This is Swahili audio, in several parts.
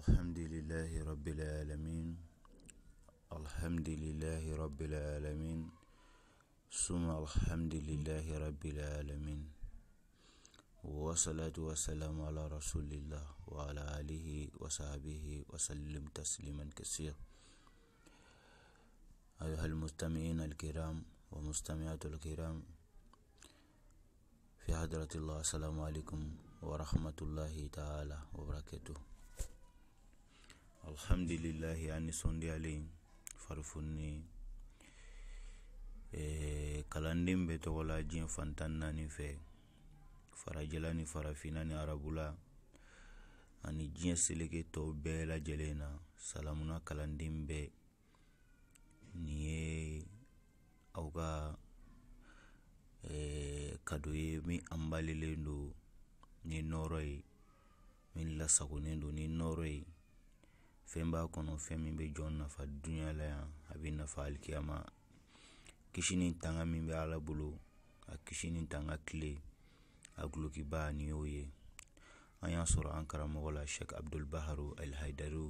الحمد لله رب العالمين الحمد لله رب العالمين ثم الحمد لله رب العالمين والصلاة والسلام على رسول الله وعلى آله وصحبه وسلم تسليما كثيرا أيها المستمعين الكرام ومستمعات الكرام في حضرة الله السلام عليكم ورحمة الله تعالى وبركاته alhamdulillahi ani sɔndiyalen farifonni eh, kalanden bɛ tɔgɔ la diɲɛ fantan naani fɛ farajɛla ni farafina ni arabula ani diɲɛ seleke tɔw bɛɛ lajɛlen na salamuna kalanden bɛɛ ni ye aw ka eh, kado ye min anbalelen do ni nɔɔrɔ ye min lasagonen do ni nɔɔrɔ ye Fɛn b'a kɔnɔ fɛn min bɛ jɔn nafa dunya la yan a bɛ nafa alikiyama kisi ni tanga min bɛ ala bolo a kisi ni tanga tile a gulokiba ni y'o ye an y'a sɔrɔ an karamɔgɔ la shɛk abdulbaharo alhaidaro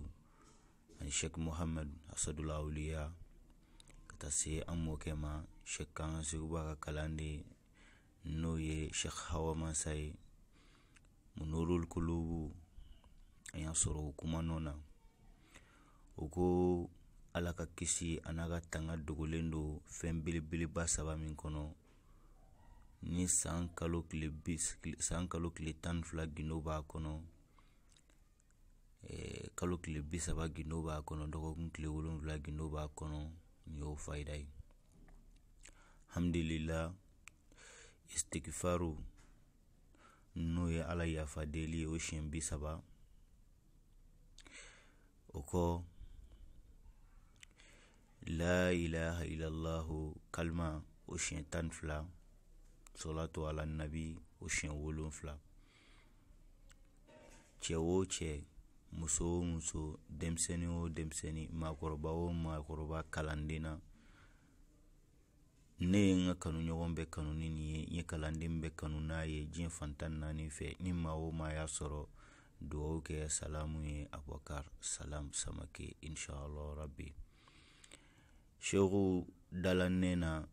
ani shɛk muhamad asadulawuliya ka taa se an mɔkɛ ma shɛk kan seguba ka kalan n'o ye shɛk hawamasa ye munurul kulubu an y'a sɔrɔ o kuma nɔ na u ko ala ka kisi a n'a ka tanga dogolen don fɛn belebeleba saba min kɔnɔ ni san kalo tile bi san kalo tile tan ni fila gindo b'a kɔnɔ eh, kalo tile bi saba gindo b'a kɔnɔ dɔgɔkun tile wolonfila gindo b'a kɔnɔ nin y'o fayida ye hamdulila istigifaru n'o ye ala yafa deli ye o siɲɛ bi saba o kɔ la ilaha illallahu kalima o siɲɛ tan fila salatu ala nabi o siɲɛ wolonfila cɛ o cɛ muso o muso denmisɛnnin o denmisɛnnin maakɔrɔba o maakɔrɔba kalanden ne ye n ka kanuɲɔgɔn bɛ kanu ni nin ye n ye kalanden bɛ kanu n'a ye diɲɛ fantan naani fɛ ni maa o maa y'a sɔrɔ dugawu kɛ salamu ye abubakar salam samake inshallah rabbi shehu dalannen na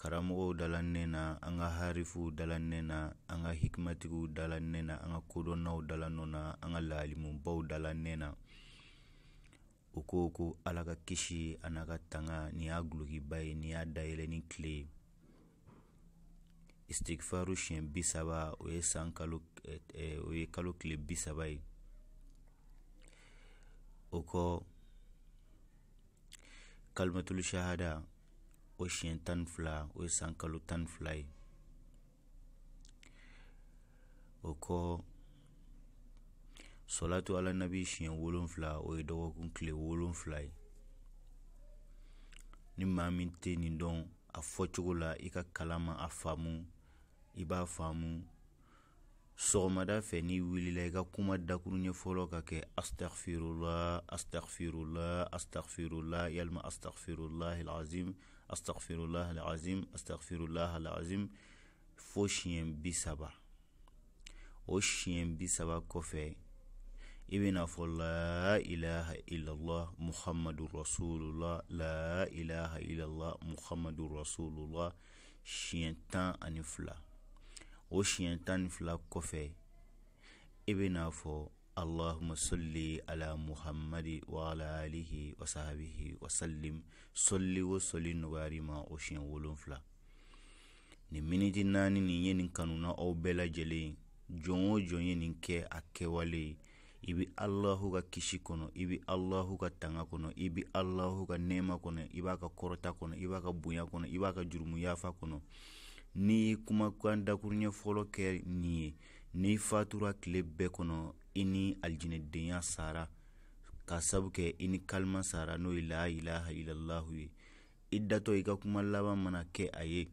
karamɔgɔw dalannen na an ka harifuw dalannen na an ka hikimatigiw dalannen na an ka kodɔnnaw dalanɔ na an ka lahalimubaw dalannen na o ko ko ala ka kisi a n'a ka tanga ni y'a gulokiba eh, eh, ye ni y'a dayɛlɛ ni tile ye istigifaru siɲɛ bi saba o ye san kalo o ye kalo tile bi ye o kɔ kalimatul shahada o siɲɛ tan ni fila o ye san kalo tan ni fila ye o kɔ salatu ala nabi siɲɛ wolonfila o ye dɔgɔkun tile wolonfila ye ni maa min tɛ nin dɔn a fɔcogo la i ka kalan ma a faamu i b'a faamu sɔgɔmada fɛ n'i wulila i ka kuma dakuruɲɛ fɔlɔ ka kɛ astagfirula astaghfirullah astagfirula yalima astagfirulahi alazim astagfirulahi alazim astagfirulahi alazim fo siɲɛ bi sabah o siɲɛ bi sabah kɔfɛ i bena fɔ la ilaha illallah muhamadu rasulullah la ilaha illallah muhamadu rasulullah siɲɛ tan ani fila o siɲɛ tan ni fila kɔfɛ i e bɛ n'a fɔ allahuma soli ala muhammadi wa ala alihi wa sahabihi wa sallim soli o soli nɔgɔyali ma o siɲɛ wolonfila nin miniti naani nin ye nin kanuna aw bɛɛ lajɛlen jɔn o jɔn ye nin kɛ a kɛwale ye i bɛ allahu ka kisi kɔnɔ i bɛ allahu ka tanga kɔnɔ i bɛ allahu ka nɛɛma kɔnɔ i b'a ka kɔrɔta kɔnɔ i b'a ka bonya kɔnɔ i b'a ka jurumuyafa kɔnɔ n'i ye kumakan dakuruɲɛ fɔlɔ kɛ n'i fatura tile bɛɛ kɔnɔ i ni sara ka sabu kɛ i sara n'o ye ilaha ilalahu ye i datɔ i kuma laban mana kɛ a ye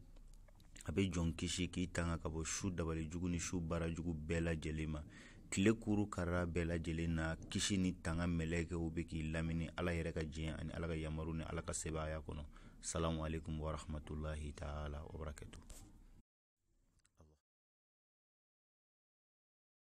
a bɛ k'i tanga ka bɔ su dabalijugu ni su baarajugu bɛɛ lajɛlen ma tile kuru karira bɛɛ lajɛlen na ni tanga mɛlɛkɛw bɛ k'i lamini ala yɛrɛ ka diɲɛ ani ala ka yamaru ni ala ka sebaaya kɔnɔ salamu alaikum warahmatulahi taala wabarakatu